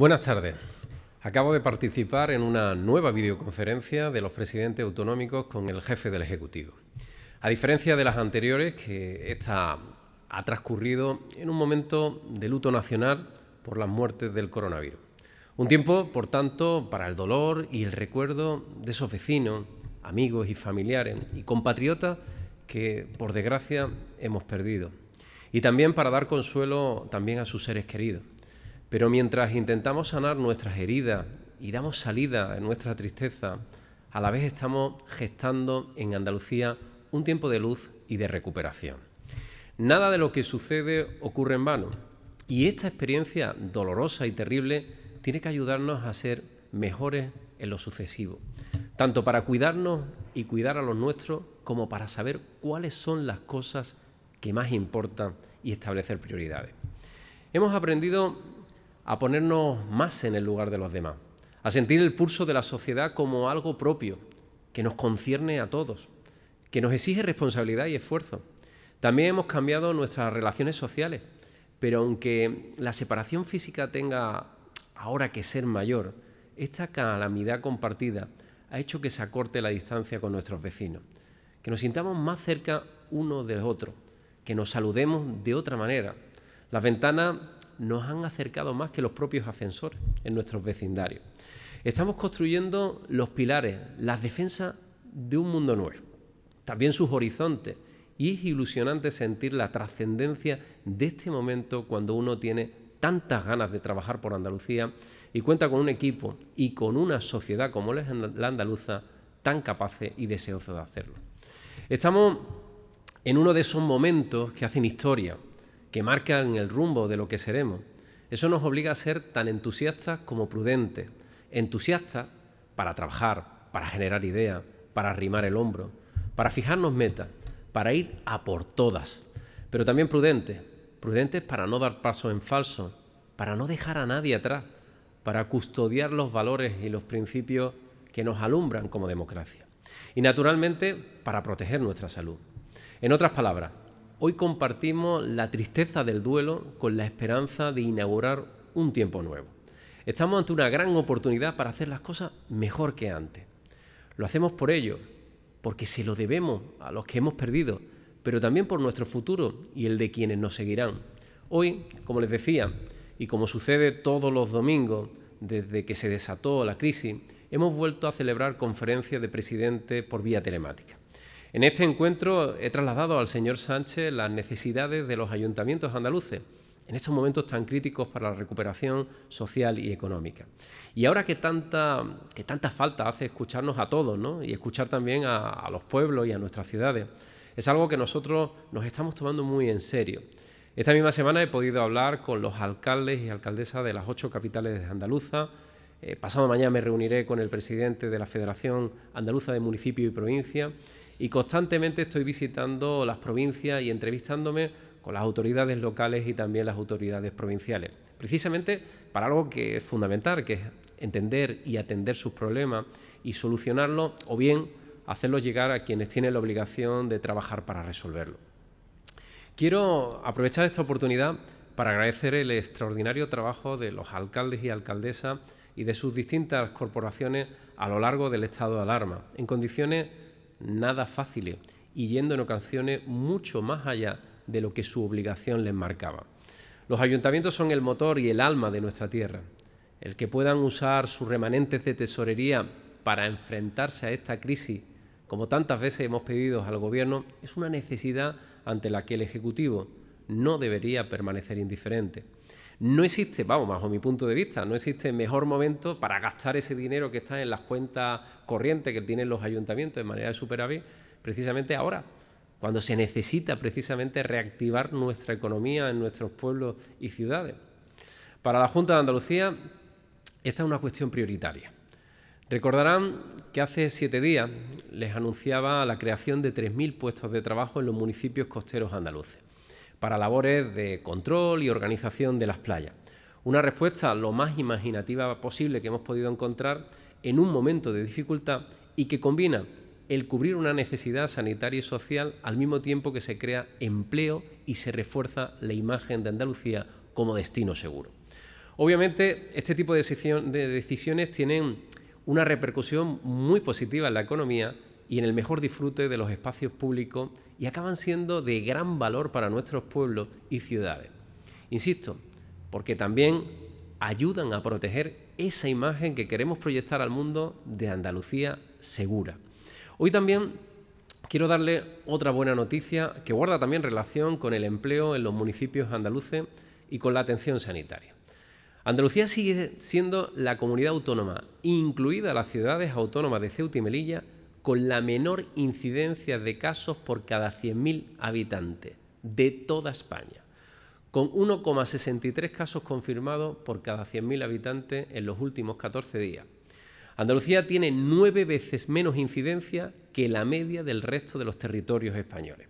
Buenas tardes. Acabo de participar en una nueva videoconferencia de los presidentes autonómicos con el jefe del Ejecutivo. A diferencia de las anteriores, que esta ha transcurrido en un momento de luto nacional por las muertes del coronavirus. Un tiempo, por tanto, para el dolor y el recuerdo de esos vecinos, amigos y familiares y compatriotas que, por desgracia, hemos perdido. Y también para dar consuelo también a sus seres queridos. Pero mientras intentamos sanar nuestras heridas y damos salida a nuestra tristeza, a la vez estamos gestando en Andalucía un tiempo de luz y de recuperación. Nada de lo que sucede ocurre en vano y esta experiencia dolorosa y terrible tiene que ayudarnos a ser mejores en lo sucesivo, tanto para cuidarnos y cuidar a los nuestros como para saber cuáles son las cosas que más importan y establecer prioridades. Hemos aprendido a ponernos más en el lugar de los demás, a sentir el pulso de la sociedad como algo propio, que nos concierne a todos, que nos exige responsabilidad y esfuerzo. También hemos cambiado nuestras relaciones sociales, pero aunque la separación física tenga ahora que ser mayor, esta calamidad compartida ha hecho que se acorte la distancia con nuestros vecinos, que nos sintamos más cerca uno del otro, que nos saludemos de otra manera. Las ventanas nos han acercado más que los propios ascensores en nuestros vecindarios. Estamos construyendo los pilares, las defensas de un mundo nuevo, también sus horizontes, y es ilusionante sentir la trascendencia de este momento cuando uno tiene tantas ganas de trabajar por Andalucía y cuenta con un equipo y con una sociedad como la andaluza tan capaces y deseosos de hacerlo. Estamos en uno de esos momentos que hacen historia, que marcan el rumbo de lo que seremos. Eso nos obliga a ser tan entusiastas como prudentes. Entusiastas para trabajar, para generar ideas, para arrimar el hombro, para fijarnos metas, para ir a por todas. Pero también prudentes. Prudentes para no dar pasos en falso, para no dejar a nadie atrás, para custodiar los valores y los principios que nos alumbran como democracia. Y naturalmente para proteger nuestra salud. En otras palabras, Hoy compartimos la tristeza del duelo con la esperanza de inaugurar un tiempo nuevo. Estamos ante una gran oportunidad para hacer las cosas mejor que antes. Lo hacemos por ello, porque se lo debemos a los que hemos perdido, pero también por nuestro futuro y el de quienes nos seguirán. Hoy, como les decía, y como sucede todos los domingos desde que se desató la crisis, hemos vuelto a celebrar conferencias de presidente por vía telemática. En este encuentro he trasladado al señor Sánchez las necesidades de los ayuntamientos andaluces en estos momentos tan críticos para la recuperación social y económica. Y ahora que tanta, que tanta falta hace escucharnos a todos ¿no? y escuchar también a, los pueblos y a nuestras ciudades, es algo que nosotros nos estamos tomando muy en serio. Esta misma semana he podido hablar con los alcaldes y alcaldesas de las ocho capitales de Andaluza. Eh, pasado mañana me reuniré con el presidente de la Federación Andaluza de Municipios y Provincia y constantemente estoy visitando las provincias y entrevistándome con las autoridades locales y también las autoridades provinciales, precisamente para algo que es fundamental, que es entender y atender sus problemas y solucionarlos o bien hacerlos llegar a quienes tienen la obligación de trabajar para resolverlo. Quiero aprovechar esta oportunidad para agradecer el extraordinario trabajo de los alcaldes y alcaldesas y de sus distintas corporaciones a lo largo del estado de alarma, en condiciones nada fácil y yendo en ocasiones mucho más allá de lo que su obligación les marcaba. Los ayuntamientos son el motor y el alma de nuestra tierra. El que puedan usar sus remanentes de tesorería para enfrentarse a esta crisis, como tantas veces hemos pedido al Gobierno, es una necesidad ante la que el Ejecutivo no debería permanecer indiferente. No existe, vamos, bajo mi punto de vista, no existe mejor momento para gastar ese dinero que está en las cuentas corrientes que tienen los ayuntamientos de manera de superávit, precisamente ahora, cuando se necesita precisamente reactivar nuestra economía en nuestros pueblos y ciudades. Para la Junta de Andalucía, esta es una cuestión prioritaria. Recordarán que hace siete días les anunciaba la creación de 3.000 puestos de trabajo en los municipios costeros andaluces para labores de control y organización de las playas. Una respuesta lo más imaginativa posible que hemos podido encontrar en un momento de dificultad y que combina el cubrir una necesidad sanitaria y social al mismo tiempo que se crea empleo y se refuerza la imagen de Andalucía como destino seguro. Obviamente, este tipo de decisiones tienen una repercusión muy positiva en la economía y en el mejor disfrute de los espacios públicos y acaban siendo de gran valor para nuestros pueblos y ciudades. Insisto, porque también ayudan a proteger esa imagen que queremos proyectar al mundo de Andalucía segura. Hoy también quiero darle otra buena noticia que guarda también relación con el empleo en los municipios andaluces y con la atención sanitaria. Andalucía sigue siendo la comunidad autónoma, incluida las ciudades autónomas de Ceuta y Melilla, con la menor incidencia de casos por cada 100.000 habitantes de toda España, con 1,63 casos confirmados por cada 100.000 habitantes en los últimos 14 días. Andalucía tiene nueve veces menos incidencia que la media del resto de los territorios españoles.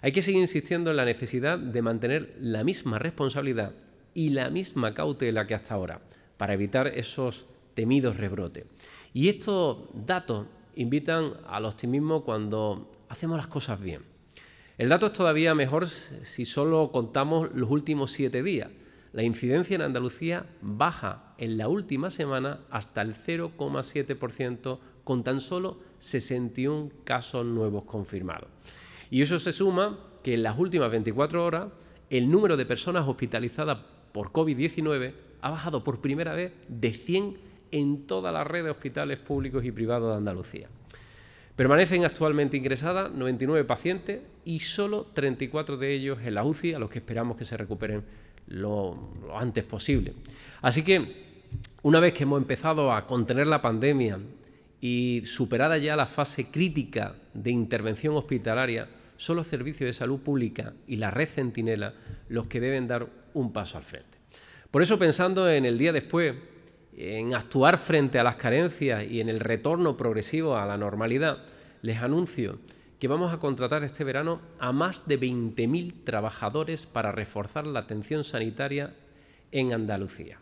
Hay que seguir insistiendo en la necesidad de mantener la misma responsabilidad y la misma cautela que hasta ahora, para evitar esos temidos rebrotes. Y estos datos invitan al optimismo cuando hacemos las cosas bien. El dato es todavía mejor si solo contamos los últimos siete días. La incidencia en Andalucía baja en la última semana hasta el 0,7% con tan solo 61 casos nuevos confirmados. Y eso se suma que en las últimas 24 horas el número de personas hospitalizadas por COVID-19 ha bajado por primera vez de 100 en toda la red de hospitales públicos y privados de Andalucía. Permanecen actualmente ingresadas 99 pacientes y solo 34 de ellos en la UCI, a los que esperamos que se recuperen lo, antes posible. Así que, una vez que hemos empezado a contener la pandemia y superada ya la fase crítica de intervención hospitalaria, son los servicios de salud pública y la red centinela los que deben dar un paso al frente. Por eso, pensando en el día después, en actuar frente a las carencias y en el retorno progresivo a la normalidad, les anuncio que vamos a contratar este verano a más de 20.000 trabajadores para reforzar la atención sanitaria en Andalucía,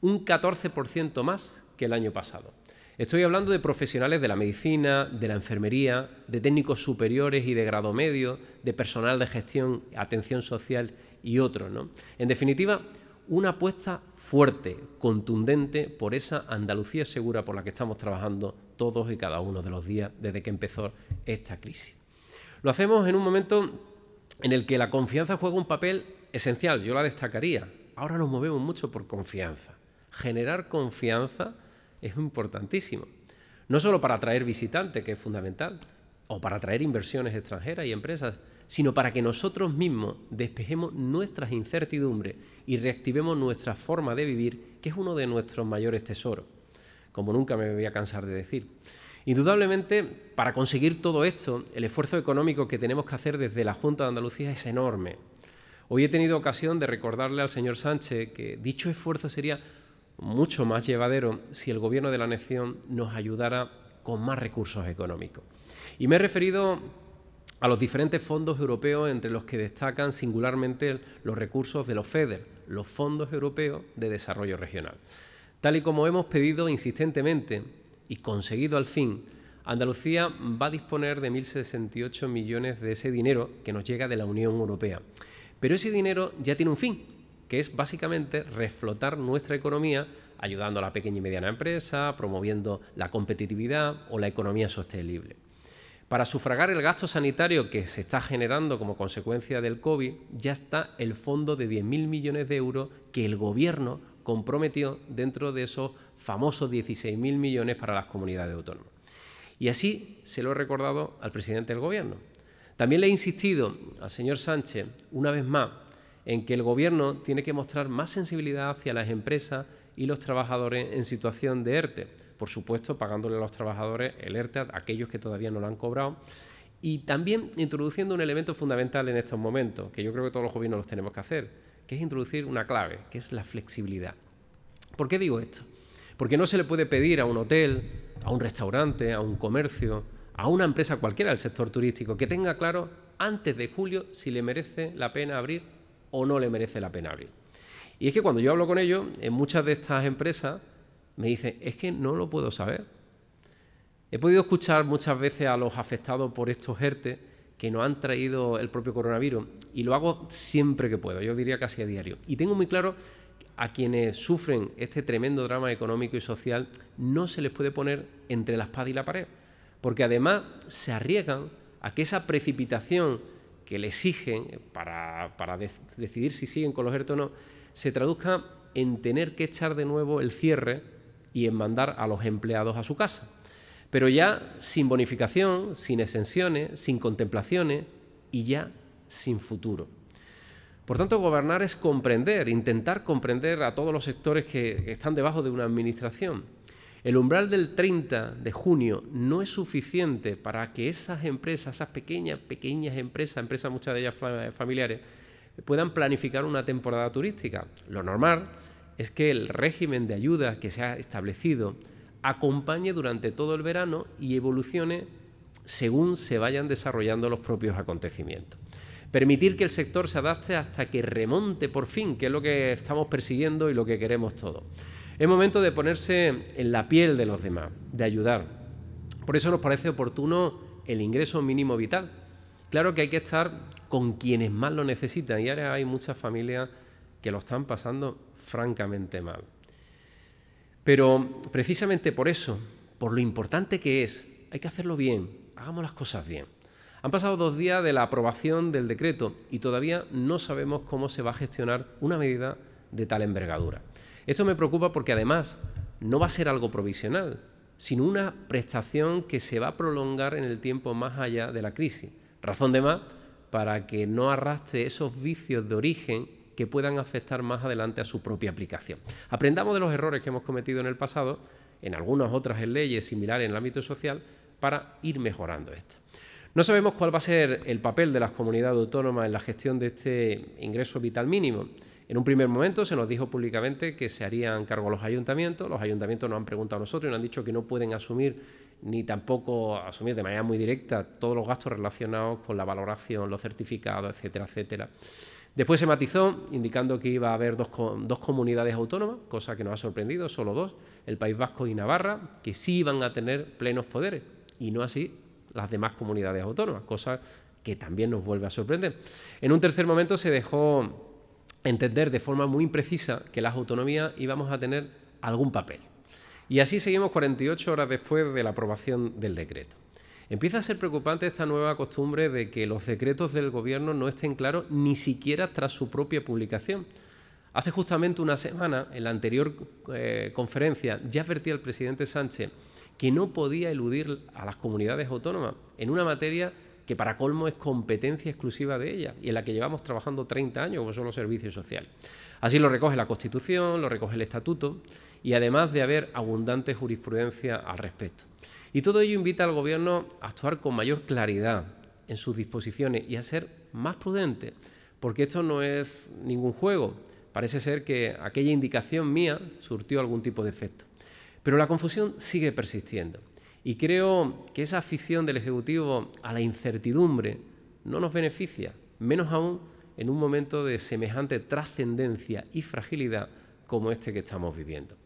un 14% más que el año pasado. Estoy hablando de profesionales de la medicina, de la enfermería, de técnicos superiores y de grado medio, de personal de gestión, atención social y otros. ¿no? En definitiva, una apuesta fuerte, contundente por esa Andalucía segura por la que estamos trabajando todos y cada uno de los días desde que empezó esta crisis. Lo hacemos en un momento en el que la confianza juega un papel esencial, yo la destacaría. Ahora nos movemos mucho por confianza. Generar confianza es importantísimo, no solo para atraer visitantes, que es fundamental, o para atraer inversiones extranjeras y empresas, sino para que nosotros mismos despejemos nuestras incertidumbres y reactivemos nuestra forma de vivir, que es uno de nuestros mayores tesoros, como nunca me voy a cansar de decir. Indudablemente, para conseguir todo esto, el esfuerzo económico que tenemos que hacer desde la Junta de Andalucía es enorme. Hoy he tenido ocasión de recordarle al señor Sánchez que dicho esfuerzo sería mucho más llevadero si el Gobierno de la Nación nos ayudara con más recursos económicos. Y me he referido a los diferentes fondos europeos entre los que destacan singularmente los recursos de los FEDER, los Fondos Europeos de Desarrollo Regional. Tal y como hemos pedido insistentemente y conseguido al fin, Andalucía va a disponer de 1.068 millones de ese dinero que nos llega de la Unión Europea. Pero ese dinero ya tiene un fin, que es básicamente reflotar nuestra economía ayudando a la pequeña y mediana empresa, promoviendo la competitividad o la economía sostenible. Para sufragar el gasto sanitario que se está generando como consecuencia del COVID, ya está el fondo de 10.000 millones de euros que el Gobierno comprometió dentro de esos famosos 16.000 millones para las comunidades autónomas. Y así se lo he recordado al presidente del Gobierno. También le he insistido al señor Sánchez, una vez más, en que el Gobierno tiene que mostrar más sensibilidad hacia las empresas y los trabajadores en situación de ERTE por supuesto, pagándole a los trabajadores el ERTE, aquellos que todavía no lo han cobrado. Y también introduciendo un elemento fundamental en estos momentos, que yo creo que todos los gobiernos los tenemos que hacer, que es introducir una clave, que es la flexibilidad. ¿Por qué digo esto? Porque no se le puede pedir a un hotel, a un restaurante, a un comercio, a una empresa cualquiera del sector turístico que tenga claro antes de julio si le merece la pena abrir o no le merece la pena abrir. Y es que cuando yo hablo con ellos, en muchas de estas empresas me dice, es que no lo puedo saber. He podido escuchar muchas veces a los afectados por estos ERTE que nos han traído el propio coronavirus y lo hago siempre que puedo, yo diría casi a diario. Y tengo muy claro a quienes sufren este tremendo drama económico y social no se les puede poner entre la espada y la pared, porque además se arriesgan a que esa precipitación que le exigen para, para decidir si siguen con los ERTE o no, se traduzca en tener que echar de nuevo el cierre y en mandar a los empleados a su casa. Pero ya sin bonificación, sin exenciones, sin contemplaciones y ya sin futuro. Por tanto, gobernar es comprender, intentar comprender a todos los sectores que están debajo de una administración. El umbral del 30 de junio no es suficiente para que esas empresas, esas pequeñas, pequeñas empresas, empresas muchas de ellas familiares, puedan planificar una temporada turística. Lo normal es que el régimen de ayuda que se ha establecido acompañe durante todo el verano y evolucione según se vayan desarrollando los propios acontecimientos. Permitir que el sector se adapte hasta que remonte por fin, que es lo que estamos persiguiendo y lo que queremos todos. Es momento de ponerse en la piel de los demás, de ayudar. Por eso nos parece oportuno el ingreso mínimo vital. Claro que hay que estar con quienes más lo necesitan y ahora hay muchas familias que lo están pasando francamente mal. Pero precisamente por eso, por lo importante que es, hay que hacerlo bien, hagamos las cosas bien. Han pasado dos días de la aprobación del decreto y todavía no sabemos cómo se va a gestionar una medida de tal envergadura. Esto me preocupa porque además no va a ser algo provisional, sino una prestación que se va a prolongar en el tiempo más allá de la crisis. Razón de más para que no arrastre esos vicios de origen que puedan afectar más adelante a su propia aplicación. Aprendamos de los errores que hemos cometido en el pasado, en algunas otras leyes similares en el ámbito social, para ir mejorando esta. No sabemos cuál va a ser el papel de las comunidades autónomas en la gestión de este ingreso vital mínimo. En un primer momento se nos dijo públicamente que se harían cargo los ayuntamientos. Los ayuntamientos nos han preguntado a nosotros y nos han dicho que no pueden asumir ni tampoco asumir de manera muy directa todos los gastos relacionados con la valoración, los certificados, etcétera, etcétera. Después se matizó indicando que iba a haber dos, comunidades autónomas, cosa que nos ha sorprendido, solo dos, el País Vasco y Navarra, que sí iban a tener plenos poderes, y no así las demás comunidades autónomas, cosa que también nos vuelve a sorprender. En un tercer momento se dejó entender de forma muy imprecisa que las autonomías íbamos a tener algún papel. Y así seguimos 48 horas después de la aprobación del decreto. Empieza a ser preocupante esta nueva costumbre de que los decretos del gobierno no estén claros ni siquiera tras su propia publicación. Hace justamente una semana, en la anterior eh, conferencia, ya advertía el presidente Sánchez que no podía eludir a las comunidades autónomas en una materia que para colmo es competencia exclusiva de ellas y en la que llevamos trabajando 30 años, como son los servicios sociales. Así lo recoge la Constitución, lo recoge el Estatuto y además de haber abundante jurisprudencia al respecto. Y todo ello invita al Gobierno a actuar con mayor claridad en sus disposiciones y a ser más prudente, porque esto no es ningún juego. Parece ser que aquella indicación mía surtió algún tipo de efecto. Pero la confusión sigue persistiendo y creo que esa afición del Ejecutivo a la incertidumbre no nos beneficia, menos aún en un momento de semejante trascendencia y fragilidad como este que estamos viviendo.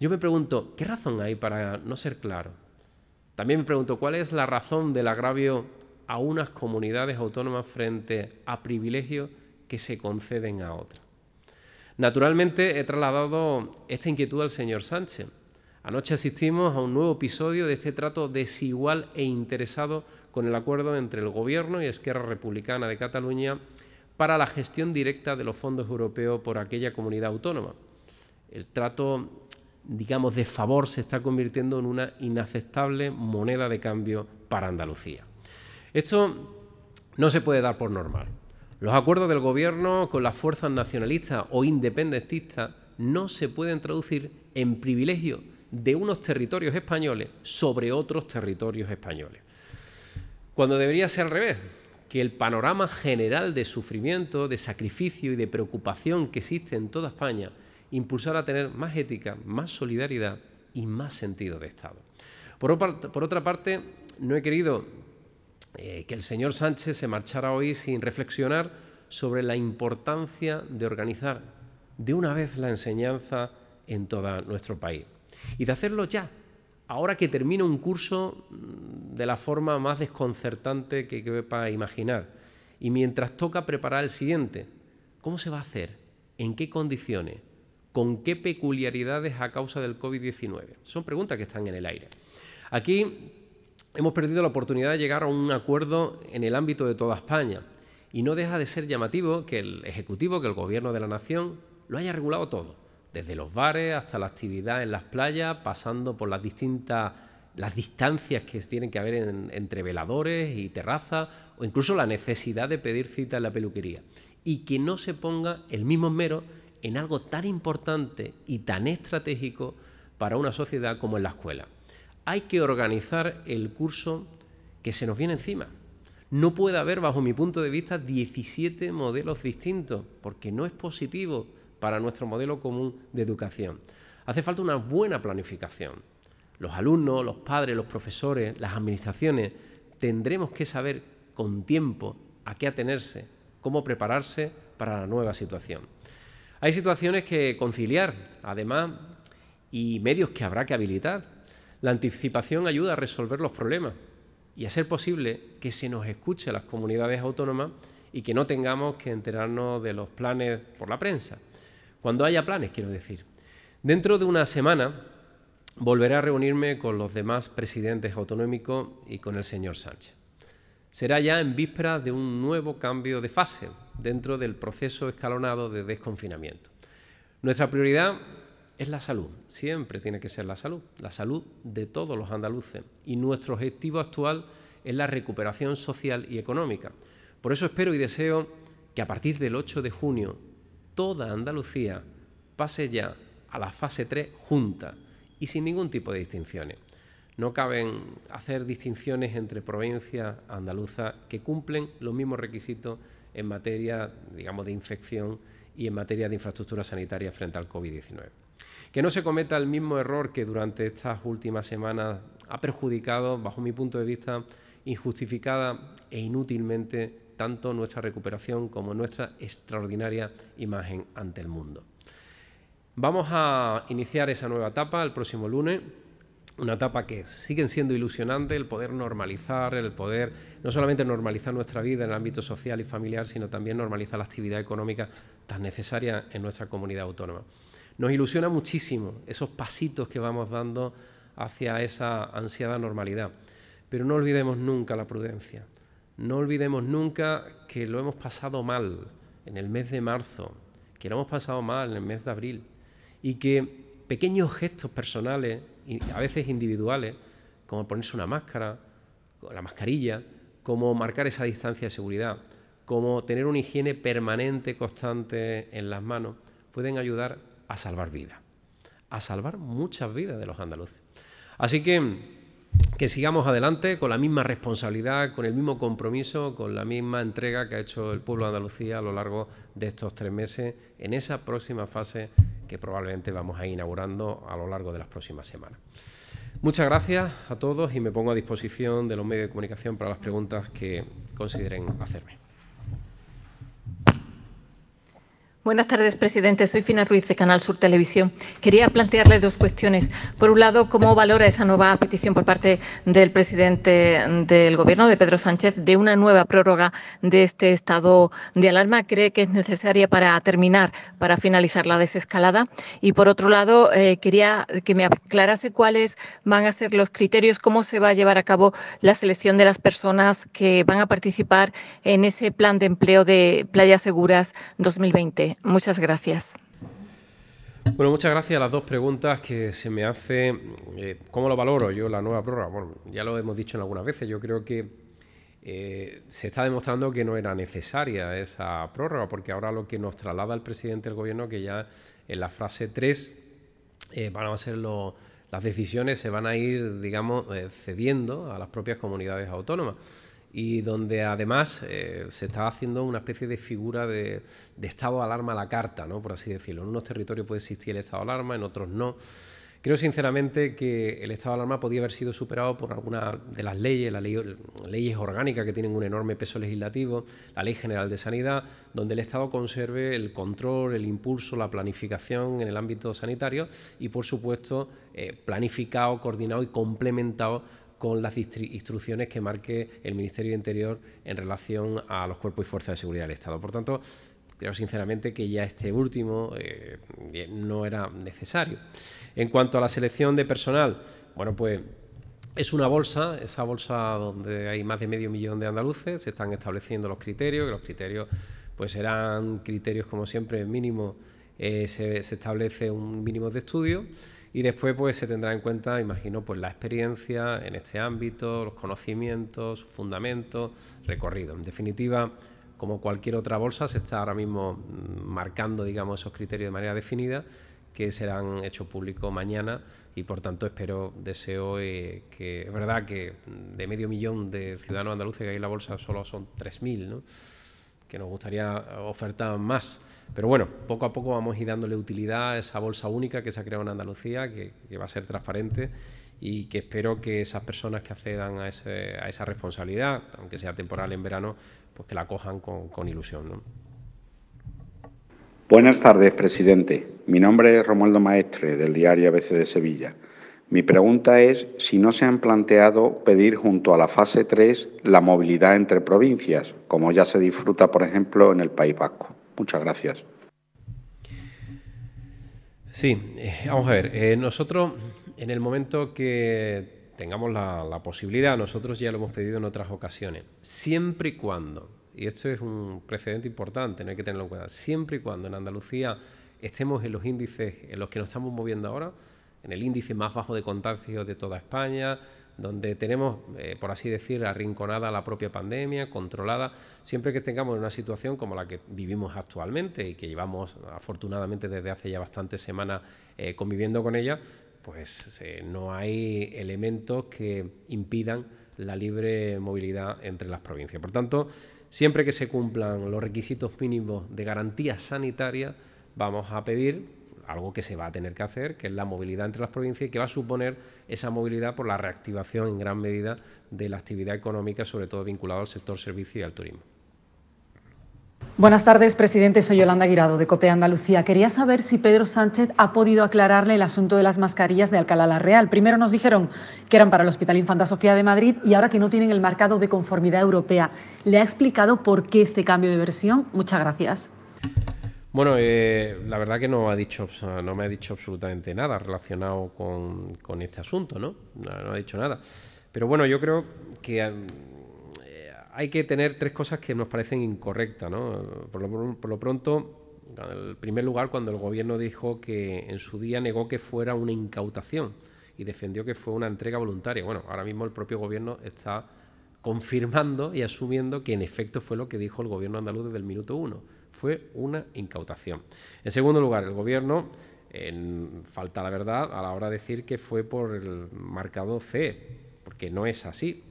Yo me pregunto, ¿qué razón hay para no ser claro? También me pregunto cuál es la razón del agravio a unas comunidades autónomas frente a privilegios que se conceden a otras. Naturalmente he trasladado esta inquietud al señor Sánchez. Anoche asistimos a un nuevo episodio de este trato desigual e interesado con el acuerdo entre el Gobierno y Esquerra Republicana de Cataluña para la gestión directa de los fondos europeos por aquella comunidad autónoma. El trato digamos, de favor se está convirtiendo en una inaceptable moneda de cambio para Andalucía. Esto no se puede dar por normal. Los acuerdos del gobierno con las fuerzas nacionalistas o independentistas no se pueden traducir en privilegio de unos territorios españoles sobre otros territorios españoles. Cuando debería ser al revés, que el panorama general de sufrimiento, de sacrificio y de preocupación que existe en toda España impulsar a tener más ética, más solidaridad y más sentido de Estado. Por, otra parte, no he querido eh, que el señor Sánchez se marchara hoy sin reflexionar sobre la importancia de organizar de una vez la enseñanza en todo nuestro país y de hacerlo ya, ahora que termina un curso mm, de la forma más desconcertante que quepa imaginar y mientras toca preparar el siguiente. ¿Cómo se va a hacer? ¿En qué condiciones? con qué peculiaridades a causa del COVID-19? Son preguntas que están en el aire. Aquí hemos perdido la oportunidad de llegar a un acuerdo en el ámbito de toda España y no deja de ser llamativo que el Ejecutivo, que el Gobierno de la Nación, lo haya regulado todo, desde los bares hasta la actividad en las playas, pasando por las distintas las distancias que tienen que haber entre veladores y terrazas, o incluso la necesidad de pedir cita en la peluquería, y que no se ponga el mismo mero en algo tan importante y tan estratégico para una sociedad como es la escuela. Hay que organizar el curso que se nos viene encima. No puede haber, bajo mi punto de vista, 17 modelos distintos, porque no es positivo para nuestro modelo común de educación. Hace falta una buena planificación. Los alumnos, los padres, los profesores, las administraciones, tendremos que saber con tiempo a qué atenerse, cómo prepararse para la nueva situación. Hay situaciones que conciliar, además, y medios que habrá que habilitar. La anticipación ayuda a resolver los problemas y a ser posible que se nos escuche las comunidades autónomas y que no tengamos que enterarnos de los planes por la prensa. Cuando haya planes, quiero decir. Dentro de una semana volveré a reunirme con los demás presidentes autonómicos y con el señor Sánchez. Será ya en víspera de un nuevo cambio de fase, dentro del proceso escalonado de desconfinamiento. Nuestra prioridad es la salud, siempre tiene que ser la salud, la salud de todos los andaluces y nuestro objetivo actual es la recuperación social y económica. Por eso espero y deseo que a partir del 8 de junio toda Andalucía pase ya a la fase 3 junta y sin ningún tipo de distinciones. No caben hacer distinciones entre provincias andaluzas que cumplen los mismos requisitos en materia, digamos, de infección y en materia de infraestructura sanitaria frente al COVID-19. Que no se cometa el mismo error que durante estas últimas semanas ha perjudicado, bajo mi punto de vista, injustificada e inútilmente tanto nuestra recuperación como nuestra extraordinaria imagen ante el mundo. Vamos a iniciar esa nueva etapa el próximo lunes una etapa que siguen siendo ilusionante, el poder normalizar, el poder no solamente normalizar nuestra vida en el ámbito social y familiar, sino también normalizar la actividad económica tan necesaria en nuestra comunidad autónoma. Nos ilusiona muchísimo esos pasitos que vamos dando hacia esa ansiada normalidad, pero no olvidemos nunca la prudencia, no olvidemos nunca que lo hemos pasado mal en el mes de marzo, que lo hemos pasado mal en el mes de abril y que pequeños gestos personales a veces individuales, como ponerse una máscara, la mascarilla, como marcar esa distancia de seguridad, como tener una higiene permanente, constante en las manos, pueden ayudar a salvar vidas, a salvar muchas vidas de los andaluces. Así que que sigamos adelante con la misma responsabilidad, con el mismo compromiso, con la misma entrega que ha hecho el pueblo de Andalucía a lo largo de estos tres meses en esa próxima fase que probablemente vamos a ir inaugurando a lo largo de las próximas semanas. Muchas gracias a todos y me pongo a disposición de los medios de comunicación para las preguntas que consideren hacerme. Buenas tardes, presidente. Soy Fina Ruiz de Canal Sur Televisión. Quería plantearle dos cuestiones. Por un lado, ¿cómo valora esa nueva petición por parte del presidente del Gobierno, de Pedro Sánchez, de una nueva prórroga de este estado de alarma? ¿Cree que es necesaria para terminar, para finalizar la desescalada? Y por otro lado, eh, quería que me aclarase cuáles van a ser los criterios, cómo se va a llevar a cabo la selección de las personas que van a participar en ese plan de empleo de Playas Seguras 2020 muchas gracias. Bueno, muchas gracias a las dos preguntas que se me hace. Eh, ¿Cómo lo valoro yo la nueva prórroga? Bueno, ya lo hemos dicho en algunas veces. Yo creo que eh, se está demostrando que no era necesaria esa prórroga, porque ahora lo que nos traslada el presidente del gobierno, que ya en la frase 3 eh, van a ser las decisiones, se van a ir, digamos, cediendo a las propias comunidades autónomas y donde además eh, se estaba haciendo una especie de figura de, estado de alarma a la carta, ¿no? por así decirlo. En unos territorios puede existir el estado de alarma, en otros no. Creo sinceramente que el estado de alarma podía haber sido superado por alguna de las leyes, ley, leyes orgánicas que tienen un enorme peso legislativo, la Ley General de Sanidad, donde el Estado conserve el control, el impulso, la planificación en el ámbito sanitario y, por supuesto, eh, planificado, coordinado y complementado con las instrucciones que marque el Ministerio de Interior en relación a los cuerpos y fuerzas de seguridad del Estado. Por tanto, creo sinceramente que ya este último eh, eh, no era necesario. En cuanto a la selección de personal, bueno, pues es una bolsa, esa bolsa donde hay más de medio millón de andaluces, se están estableciendo los criterios, que los criterios pues serán criterios como siempre mínimo, eh, se, se establece un mínimo de estudio. Y después pues se tendrá en cuenta, imagino, pues la experiencia en este ámbito, los conocimientos, fundamentos, recorrido. En definitiva, como cualquier otra bolsa, se está ahora mismo mm, marcando, digamos, esos criterios de manera definida que serán hechos públicos mañana y por tanto espero, deseo eh, que, es verdad que de medio millón de ciudadanos andaluces que hay en la bolsa solo son 3.000, ¿no? que nos gustaría ofertar más pero bueno, poco a poco vamos a ir dándole utilidad a esa bolsa única que se ha creado en Andalucía, que, va a ser transparente y que espero que esas personas que accedan a, esa responsabilidad, aunque sea temporal en verano, pues que la cojan con, ilusión. Buenas tardes, presidente. Mi nombre es Romualdo Maestre, del diario ABC de Sevilla. Mi pregunta es si no se han planteado pedir junto a la fase 3 la movilidad entre provincias, como ya se disfruta, por ejemplo, en el País Vasco. Muchas gracias. Sí, eh, vamos a ver, eh, nosotros en el momento que tengamos la, la, posibilidad, nosotros ya lo hemos pedido en otras ocasiones, siempre y cuando, y esto es un precedente importante, no hay que tenerlo en cuenta, siempre y cuando en Andalucía estemos en los índices en los que nos estamos moviendo ahora, en el índice más bajo de contagios de toda España, donde tenemos, eh, por así decir, arrinconada la propia pandemia, controlada, siempre que tengamos una situación como la que vivimos actualmente y que llevamos afortunadamente desde hace ya bastantes semanas eh, conviviendo con ella, pues eh, no hay elementos que impidan la libre movilidad entre las provincias. Por tanto, siempre que se cumplan los requisitos mínimos de garantía sanitaria, vamos a pedir algo que se va a tener que hacer, que es la movilidad entre las provincias y que va a suponer esa movilidad por la reactivación en gran medida de la actividad económica, sobre todo vinculada al sector servicio y al turismo. Buenas tardes, presidente. Soy Yolanda Guirado de COPE Andalucía. Quería saber si Pedro Sánchez ha podido aclararle el asunto de las mascarillas de Alcalá la Real. Primero nos dijeron que eran para el Hospital Infanta Sofía de Madrid y ahora que no tienen el marcado de conformidad europea. ¿Le ha explicado por qué este cambio de versión? Muchas gracias. Bueno, eh, la verdad que no, ha dicho, no me ha dicho absolutamente nada relacionado con, este asunto, ¿no? ¿no? ha dicho nada. Pero bueno, yo creo que eh, hay que tener tres cosas que nos parecen incorrectas, ¿no? Por lo, por lo pronto, en primer lugar, cuando el gobierno dijo que en su día negó que fuera una incautación y defendió que fue una entrega voluntaria. Bueno, ahora mismo el propio gobierno está confirmando y asumiendo que en efecto fue lo que dijo el gobierno andaluz desde el minuto uno fue una incautación. En segundo lugar, el gobierno en falta la verdad a la hora de decir que fue por el marcado C, porque no es así.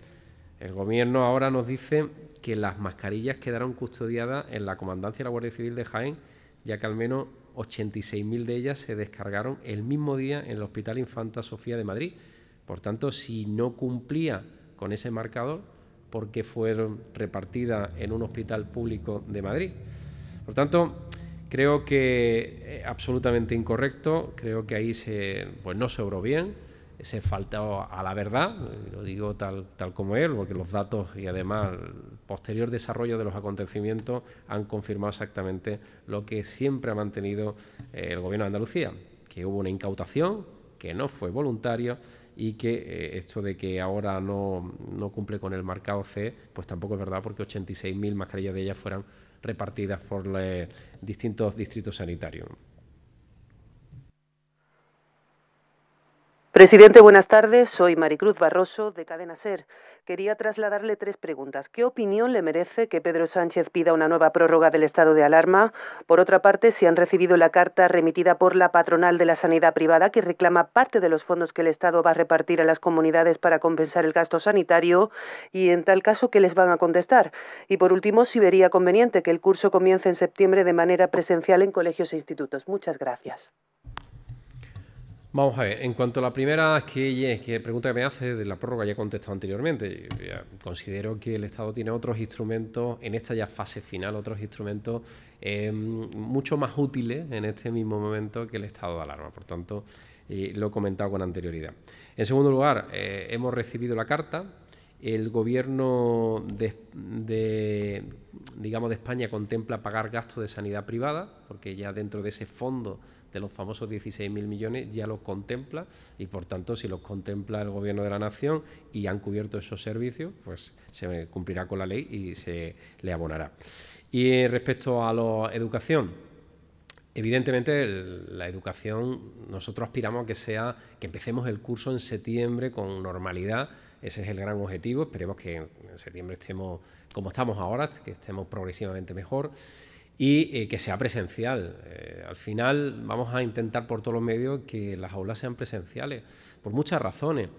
El gobierno ahora nos dice que las mascarillas quedaron custodiadas en la comandancia de la Guardia Civil de Jaén, ya que al menos 86.000 de ellas se descargaron el mismo día en el Hospital Infanta Sofía de Madrid. Por tanto, si no cumplía con ese marcador, ¿por qué fueron repartidas en un hospital público de Madrid? Por tanto, creo que eh, absolutamente incorrecto, creo que ahí se, pues no se obró bien, se faltó a la verdad, lo digo tal, tal como él, porque los datos y además el posterior desarrollo de los acontecimientos han confirmado exactamente lo que siempre ha mantenido eh, el gobierno de Andalucía, que hubo una incautación, que no fue voluntario y que eh, esto de que ahora no, no, cumple con el marcado C, pues tampoco es verdad, porque 86.000 mascarillas de ellas fueran repartidas por los distintos distritos sanitarios. Presidente, buenas tardes. Soy Maricruz Barroso de Cadena Ser. Quería trasladarle tres preguntas. ¿Qué opinión le merece que Pedro Sánchez pida una nueva prórroga del estado de alarma? Por otra parte, si han recibido la carta remitida por la patronal de la sanidad privada que reclama parte de los fondos que el Estado va a repartir a las comunidades para compensar el gasto sanitario y en tal caso, ¿qué les van a contestar? Y por último, si vería conveniente que el curso comience en septiembre de manera presencial en colegios e institutos. Muchas gracias. Vamos a ver, en cuanto a la primera que, que pregunta que me hace de la prórroga, ya he contestado anteriormente. considero que el Estado tiene otros instrumentos, en esta ya fase final, otros instrumentos em, mucho más útiles en este mismo momento que el estado de alarma. Por tanto, eh, lo he comentado con anterioridad. En segundo lugar, eh, hemos recibido la carta. El gobierno de, de, digamos, de España contempla pagar gastos de sanidad privada, porque ya dentro de ese fondo de los famosos 16.000 millones ya los contempla y por tanto si los contempla el gobierno de la nación y han cubierto esos servicios, pues se cumplirá con la ley y se le abonará. Y respecto a la educación, Evidentemente, la educación, nosotros aspiramos a que sea, que empecemos el curso en septiembre con normalidad. Ese es el gran objetivo. Esperemos que en septiembre estemos como estamos ahora, que estemos progresivamente mejor y eh, que sea presencial. Eh, al final vamos a intentar por todos los medios que las aulas sean presenciales, por muchas razones.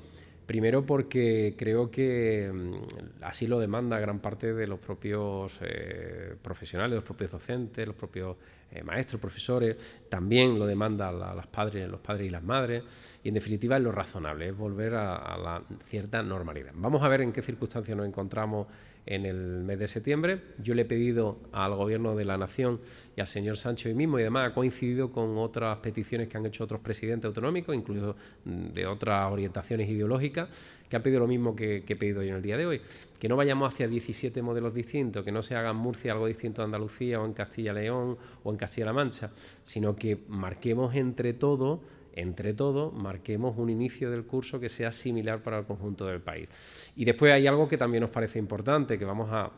Primero porque creo que mm, así lo demanda gran parte de los propios eh, profesionales, los propios docentes, los propios maestros, profesores, también lo demandan padres, los padres y las madres, y en definitiva es lo razonable, es volver a, a, la cierta normalidad. Vamos a ver en qué circunstancias nos encontramos en el mes de septiembre. Yo le he pedido al Gobierno de la Nación y al señor Sánchez hoy mismo, y además ha coincidido con otras peticiones que han hecho otros presidentes autonómicos, incluso mm, de otras orientaciones ideológicas, que han pedido lo mismo que, he pedido yo en el día de hoy. Que no vayamos hacia 17 modelos distintos, que no se haga en Murcia algo distinto a Andalucía o en Castilla-León o en Castilla-La Mancha, sino que marquemos entre todos entre todos marquemos un inicio del curso que sea similar para el conjunto del país. Y después hay algo que también nos parece importante, que vamos a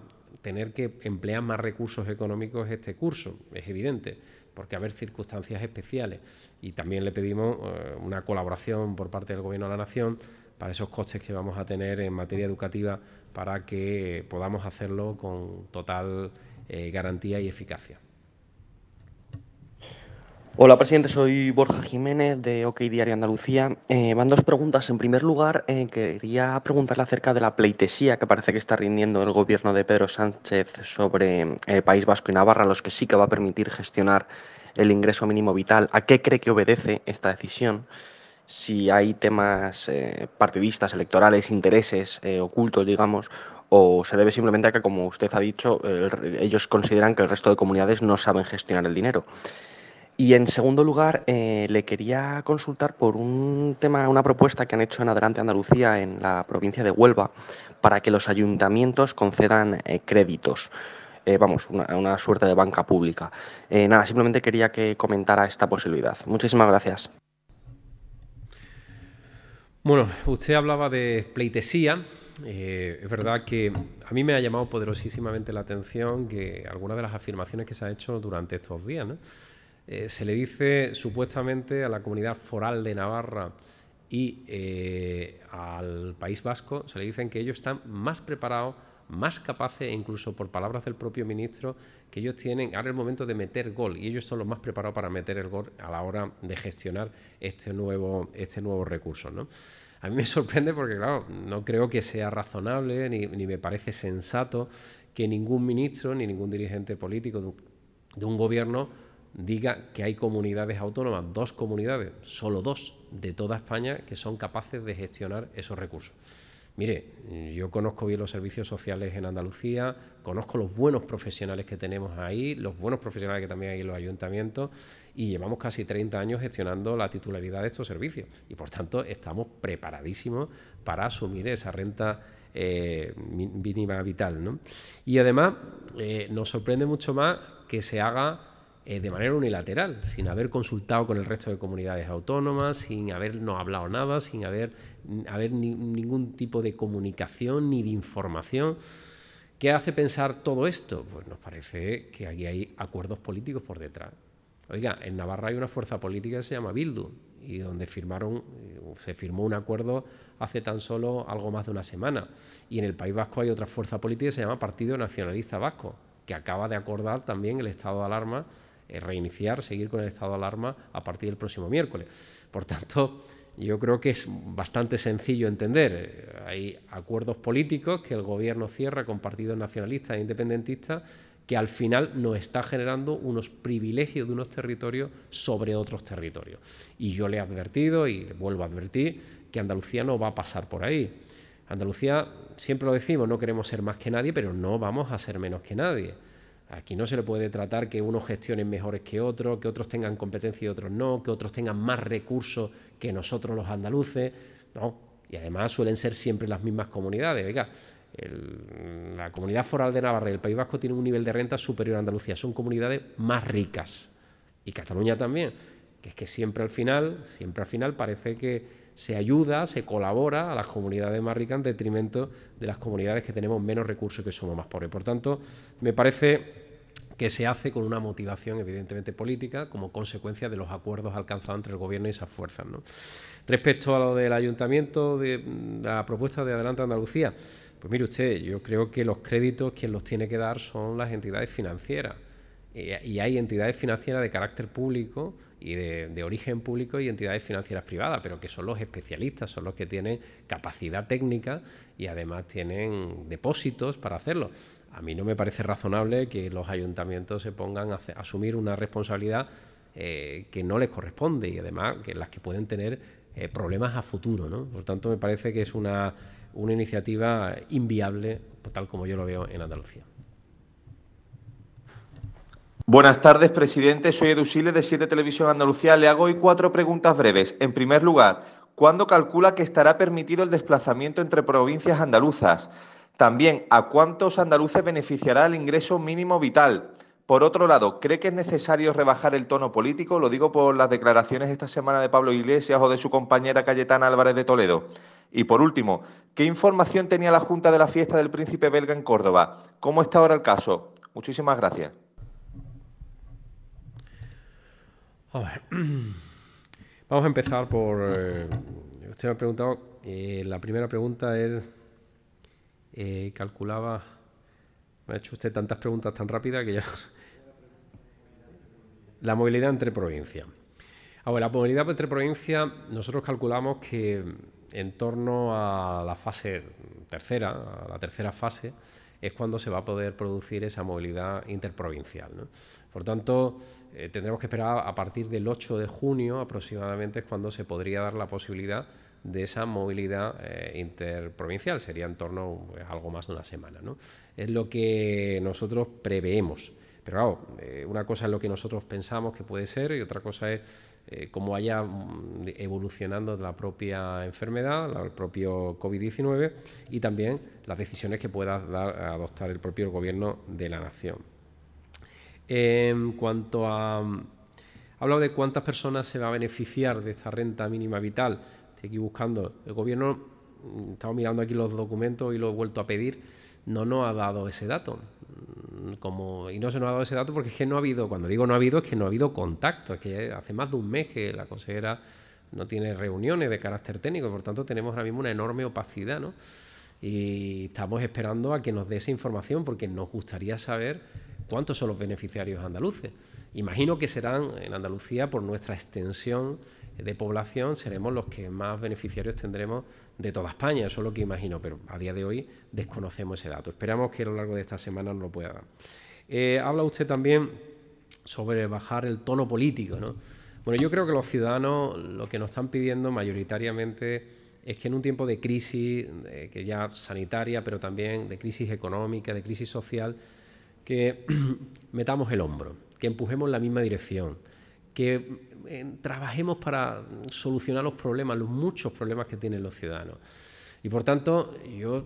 tener que emplear más recursos económicos este curso, es evidente, porque haber circunstancias especiales. Y también le pedimos eh, una colaboración por parte del Gobierno de la Nación para esos costes que vamos a tener en materia educativa para que podamos hacerlo con total eh, garantía y eficacia. Hola, presidente. Soy Borja Jiménez de OK Diario Andalucía. Eh, van dos preguntas. En primer lugar, eh, quería preguntarle acerca de la pleitesía que parece que está rindiendo el gobierno de Pedro Sánchez sobre eh, el País Vasco y Navarra, los que sí que va a permitir gestionar el ingreso mínimo vital. ¿A qué cree que obedece esta decisión? Si hay temas partidistas, electorales, intereses ocultos, digamos, o se debe simplemente a que, como usted ha dicho, ellos consideran que el resto de comunidades no saben gestionar el dinero. Y en segundo lugar, eh, le quería consultar por un tema, una propuesta que han hecho en Adelante Andalucía en la provincia de Huelva para que los ayuntamientos concedan eh, créditos. Eh, vamos, una, suerte de banca pública. nada, simplemente quería que comentara esta posibilidad. Muchísimas gracias. Bueno, usted hablaba de pleitesía. es verdad que a mí me ha llamado poderosísimamente la atención que algunas de las afirmaciones que se han hecho durante estos días, ¿no? Eh, se le dice supuestamente a la comunidad foral de Navarra y eh, al País Vasco, se le dicen que ellos están más preparados, más capaces, e incluso por palabras del propio ministro, que ellos tienen ahora el momento de meter gol y ellos son los más preparados para meter el gol a la hora de gestionar este nuevo, este nuevo recurso. ¿no? A mí me sorprende porque, claro, no creo que sea razonable ni, me parece sensato que ningún ministro ni ningún dirigente político de un gobierno diga que hay comunidades autónomas, dos comunidades, solo dos de toda España, que son capaces de gestionar esos recursos. Mire, yo conozco bien los servicios sociales en Andalucía, conozco los buenos profesionales que tenemos ahí, los buenos profesionales que también hay en los ayuntamientos, y llevamos casi 30 años gestionando la titularidad de estos servicios. Y por tanto, estamos preparadísimos para asumir esa renta eh, mínima vital. ¿no? Y además, eh, nos sorprende mucho más que se haga eh, de manera unilateral, sin haber consultado con el resto de comunidades autónomas, sin habernos hablado nada, sin haber, haber ningún tipo de comunicación ni de información. ¿Qué hace pensar todo esto? Pues nos parece que aquí hay acuerdos políticos por detrás. Oiga, en Navarra hay una fuerza política que se llama Bildu y donde firmaron, eh, se firmó un acuerdo hace tan solo algo más de una semana. Y en el País Vasco hay otra fuerza política que se llama Partido Nacionalista Vasco, que acaba de acordar también el estado de alarma eh, reiniciar, seguir con el estado de alarma a partir del próximo miércoles. Por tanto, yo creo que es bastante sencillo entender. Eh, hay acuerdos políticos que el gobierno cierra con partidos nacionalistas e independentistas que al final nos está generando unos privilegios de unos territorios sobre otros territorios. Y yo le he advertido y vuelvo a advertir que Andalucía no va a pasar por ahí. Andalucía, siempre lo decimos, no queremos ser más que nadie, pero no vamos a ser menos que nadie. Aquí no se le puede tratar que unos gestionen mejores que otros, que otros tengan competencia y otros no, que otros tengan más recursos que nosotros los andaluces. No, y además suelen ser siempre las mismas comunidades. la comunidad foral de Navarra y el País Vasco tienen un nivel de renta superior a Andalucía, son comunidades más ricas. Y Cataluña también, que es que siempre al final, siempre al final parece que, se ayuda, se colabora a las comunidades más ricas en detrimento de las comunidades que tenemos menos recursos y que somos más pobres. Por tanto, me parece que se hace con una motivación evidentemente política como consecuencia de los acuerdos alcanzados entre el gobierno y esas fuerzas. Respecto a lo del ayuntamiento, de, mm, la propuesta de Adelante Andalucía, pues mire usted, yo creo que los créditos quien los tiene que dar son las entidades financieras. y hay entidades financieras de carácter público y de, origen público y entidades financieras privadas, pero que son los especialistas, son los que tienen capacidad técnica y además tienen depósitos para hacerlo. A mí no me parece razonable que los ayuntamientos se pongan a asumir una responsabilidad eh, que no les corresponde y además que las que pueden tener eh, problemas a futuro. ¿no? Por tanto, me parece que es una, una iniciativa inviable, tal como yo lo veo en Andalucía. Buenas tardes, presidente. Soy Edu de 7 Televisión Andalucía. Le hago hoy cuatro preguntas breves. En primer lugar, ¿cuándo calcula que estará permitido el desplazamiento entre provincias andaluzas? También, ¿a cuántos andaluces beneficiará el ingreso mínimo vital? Por otro lado, ¿cree que es necesario rebajar el tono político? Lo digo por las declaraciones esta semana de Pablo Iglesias o de su compañera Cayetana Álvarez de Toledo. Y por último, ¿qué información tenía la Junta de la fiesta del Príncipe belga en Córdoba? ¿Cómo está ahora el caso? Muchísimas gracias. Vamos a empezar por. Eh, usted me ha preguntado. Eh, la primera pregunta es. Eh, calculaba. Me ha hecho usted tantas preguntas tan rápidas que ya. La movilidad entre provincias. Ahora, la movilidad entre provincias, nosotros calculamos que en torno a la fase tercera, a la tercera fase, es cuando se va a poder producir esa movilidad interprovincial. Por tanto, eh, tendremos que esperar a partir del 8 de junio aproximadamente es cuando se podría dar la posibilidad de esa movilidad eh, interprovincial. Sería en torno a pues, algo más de una semana. ¿no? Es lo que nosotros preveemos. Pero claro, eh, una cosa es lo que nosotros pensamos que puede ser y otra cosa es cómo vaya mm, evolucionando la propia enfermedad, el propio COVID-19 y también las decisiones que pueda dar, adoptar el propio gobierno de la nación. En em, cuanto a... Mm, Hablado de cuántas personas se va a beneficiar de esta renta mínima vital. Estoy aquí buscando. El gobierno, mm, estaba mirando aquí los documentos y lo he vuelto a pedir, no nos ha dado ese dato. Mm, como, y no se nos ha dado ese dato porque es que no ha habido, cuando digo no ha habido, es que no ha habido contacto. Es que hace más de un mes que la consejera no tiene reuniones de carácter técnico, por tanto tenemos ahora mismo una enorme opacidad, ¿no? Y estamos esperando a que nos dé esa información porque nos gustaría saber ¿Cuántos son los beneficiarios andaluces? Imagino que serán en Andalucía, por nuestra extensión de población, seremos los que más beneficiarios tendremos de toda España, eso es lo que imagino, pero a día de hoy desconocemos ese dato. Esperamos que a lo largo de esta semana nos lo pueda dar. Eh, habla usted también sobre bajar el tono político, Bueno, yo creo que los ciudadanos lo que nos están pidiendo mayoritariamente es que en un tiempo de crisis, eh, que ya sanitaria, pero también de crisis económica, de crisis social, que metamos el hombro, que empujemos en la misma dirección, que eh, trabajemos para solucionar los problemas, los muchos problemas que tienen los ciudadanos. Y por tanto, yo,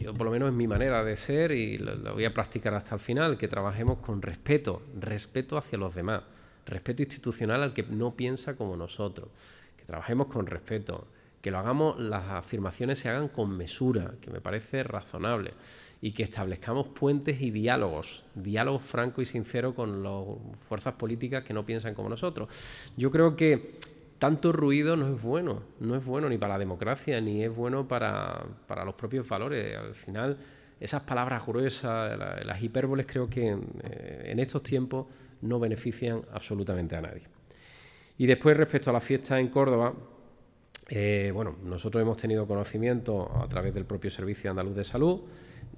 yo por lo menos es mi manera de ser y lo, voy a practicar hasta el final, que trabajemos con respeto, respeto hacia los demás, respeto institucional al que no piensa como nosotros, que trabajemos con respeto, que lo hagamos, las afirmaciones se hagan con mesura, que me parece razonable, y que establezcamos puentes y diálogos, diálogos franco y sincero con las fuerzas políticas que no piensan como nosotros. Yo creo que tanto ruido no es bueno, no es bueno ni para la democracia, ni es bueno para, para los propios valores. Al final, esas palabras gruesas, las hipérboles, creo que eh, en estos tiempos no benefician absolutamente a nadie. Y después, respecto a la fiesta en Córdoba, eh, bueno, nosotros hemos tenido conocimiento a través del propio Servicio Andaluz de Salud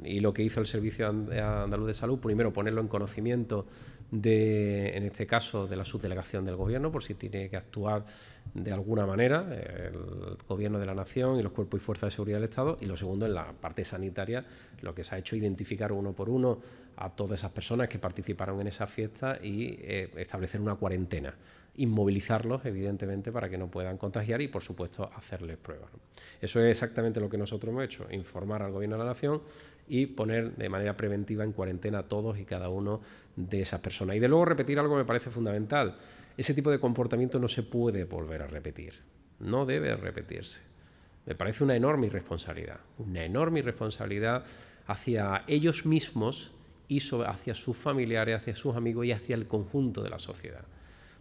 y lo que hizo el Servicio eh, Andaluz de Salud, primero ponerlo en conocimiento de, en este caso, de la subdelegación del Gobierno, por si tiene que actuar de alguna manera el Gobierno de la Nación y los cuerpos y fuerzas de seguridad del Estado. Y lo segundo, en la parte sanitaria, lo que se ha hecho identificar uno por uno a todas esas personas que participaron en esa fiesta y eh, establecer una cuarentena inmovilizarlos, evidentemente, para que no puedan contagiar y, por supuesto, hacerles pruebas. Eso es exactamente lo que nosotros hemos hecho, informar al Gobierno de la Nación y poner de manera preventiva en cuarentena a todos y cada uno de esas personas. Y de luego repetir algo me parece fundamental. Ese tipo de comportamiento no se puede volver a repetir, no debe repetirse. Me parece una enorme irresponsabilidad, una enorme irresponsabilidad hacia ellos mismos y hacia sus familiares, hacia sus amigos y hacia el conjunto de la sociedad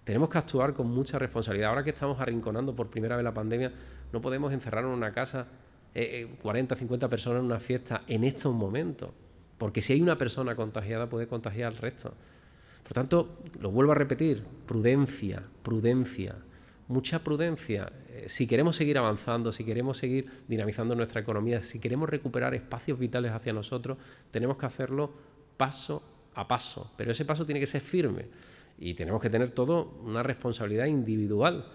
tenemos que actuar con mucha responsabilidad. Ahora que estamos arrinconando por primera vez la pandemia, no podemos encerrar en una casa 40, eh, 50 eh, personas en una fiesta en estos momentos, porque si hay una persona contagiada puede contagiar al resto. Por tanto, lo vuelvo a repetir, prudencia, prudencia, mucha prudencia. Eh, si queremos seguir avanzando, si queremos seguir dinamizando nuestra economía, si queremos recuperar espacios vitales hacia nosotros, tenemos que hacerlo paso a paso, pero ese paso tiene que ser firme. Y tenemos que tener todo una responsabilidad individual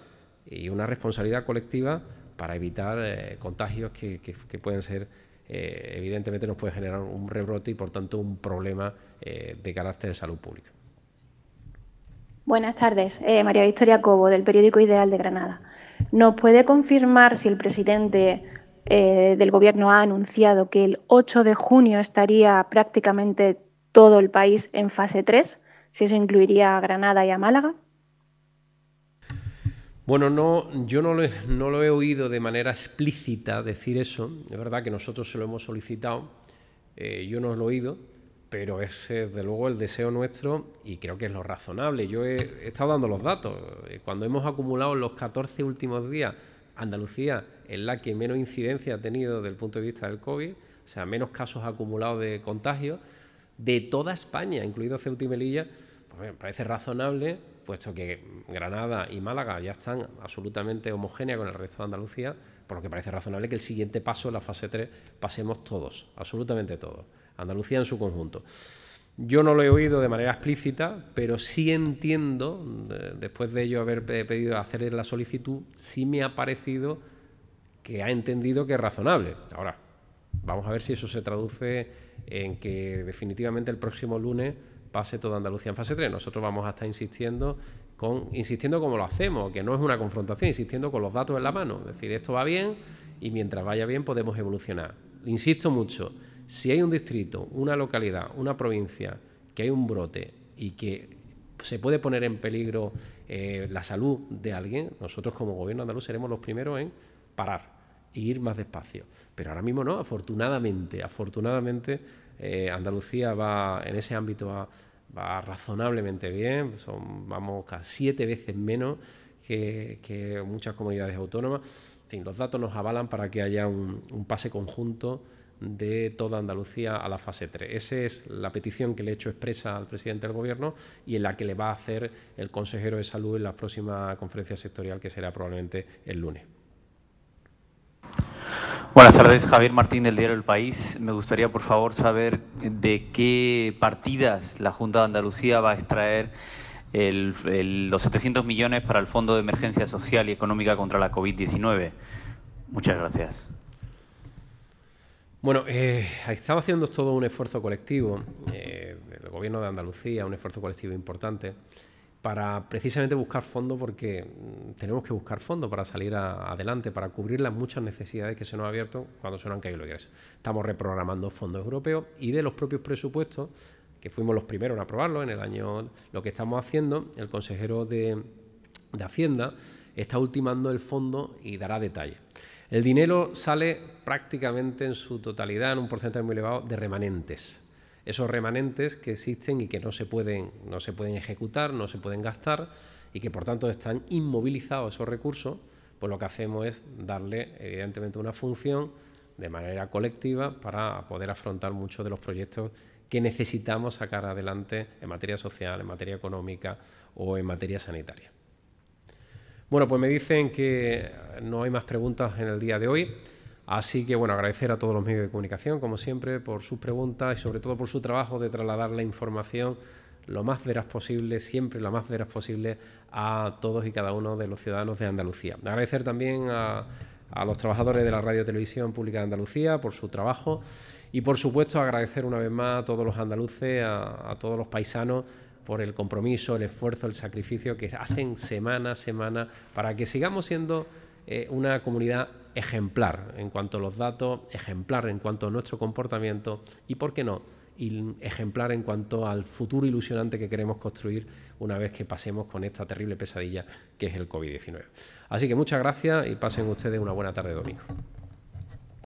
y una responsabilidad colectiva para evitar eh, contagios que, pueden ser, eh, evidentemente nos puede generar un rebrote y por tanto un problema eh, de carácter de salud pública. Buenas tardes, María Victoria Cobo, del periódico Ideal de Granada. ¿Nos puede confirmar si el presidente del Gobierno ha anunciado que el 8 de junio estaría prácticamente todo el país en fase 3? si eso incluiría a Granada y a Málaga. Bueno, no, yo no lo, he, oído de manera explícita decir eso. Es verdad que nosotros se lo hemos solicitado, eh, yo no lo he oído, pero es desde luego el deseo nuestro y creo que es lo razonable. Yo he, estado dando los datos. Eh, cuando hemos acumulado los 14 últimos días, Andalucía es la que menos incidencia ha tenido desde el punto de vista del COVID, o sea, menos casos acumulados de contagios de toda España, incluido Ceuta y Melilla, pues, me parece razonable, puesto que Granada y Málaga ya están absolutamente homogéneas con el resto de Andalucía, por lo que parece razonable que el siguiente paso, la fase 3, pasemos todos, absolutamente todos, Andalucía en su conjunto. Yo no lo he oído de manera explícita, pero sí entiendo, después de ello haber pedido hacer la solicitud, sí me ha parecido que ha entendido que es razonable. Ahora, vamos a ver si eso se traduce en que definitivamente el próximo lunes pase toda Andalucía en fase 3. Nosotros vamos a estar insistiendo con, insistiendo como lo hacemos, que no es una confrontación, insistiendo con los datos en la mano. Es decir, esto va bien y mientras vaya bien podemos evolucionar. Insisto mucho, si hay un distrito, una localidad, una provincia, que hay un brote y que se puede poner en peligro eh, la salud de alguien, nosotros como gobierno andaluz seremos los primeros en parar ir más despacio. Pero ahora mismo no, afortunadamente, afortunadamente eh, Andalucía va en ese ámbito va, razonablemente bien, son vamos casi siete veces menos que, muchas comunidades autónomas. En los datos nos avalan para que haya un, un pase conjunto de toda Andalucía a la fase 3. Esa es la petición que le he hecho expresa al presidente del Gobierno y en la que le va a hacer el consejero de salud en la próxima conferencia sectorial que será probablemente el lunes. Buenas tardes, Javier Martín del diario El País. Me gustaría, por favor, saber de qué partidas la Junta de Andalucía va a extraer los 700 millones para el Fondo de Emergencia Social y Económica contra la COVID-19. Muchas gracias. Bueno, eh, estamos haciendo todo un esfuerzo colectivo, eh, el Gobierno de Andalucía, un esfuerzo colectivo importante para precisamente buscar fondos, porque mm, tenemos que buscar fondos para salir adelante, para cubrir las muchas necesidades que se nos han abierto cuando se nos han caído los ingresos. Estamos reprogramando fondos europeos y de los propios presupuestos, que fuimos los primeros en aprobarlo en el año, lo que estamos haciendo, el consejero de, de Hacienda está ultimando el fondo y dará detalles. El dinero sale prácticamente en su totalidad, en un porcentaje muy elevado, de remanentes esos remanentes que existen y que no se pueden, no se pueden ejecutar, no se pueden gastar y que por tanto están inmovilizados esos recursos, pues lo que hacemos es darle evidentemente una función de manera colectiva para poder afrontar muchos de los proyectos que necesitamos sacar adelante en materia social, en materia económica o en materia sanitaria. Bueno, pues me dicen que no hay más preguntas en el día de hoy. Así que bueno, agradecer a todos los medios de comunicación, como siempre, por sus preguntas y sobre todo por su trabajo de trasladar la información lo más veraz posible, siempre lo más veraz posible a todos y cada uno de los ciudadanos de Andalucía. Agradecer también a, los trabajadores de la Radio Televisión Pública de Andalucía por su trabajo y por supuesto agradecer una vez más a todos los andaluces, a, todos los paisanos por el compromiso, el esfuerzo, el sacrificio que hacen semana a semana para que sigamos siendo eh, una comunidad ejemplar en cuanto a los datos, ejemplar en cuanto a nuestro comportamiento y, ¿por qué no?, ejemplar en cuanto al futuro ilusionante que queremos construir una vez que pasemos con esta terrible pesadilla que es el COVID-19. Así que muchas gracias y pasen ustedes una buena tarde domingo.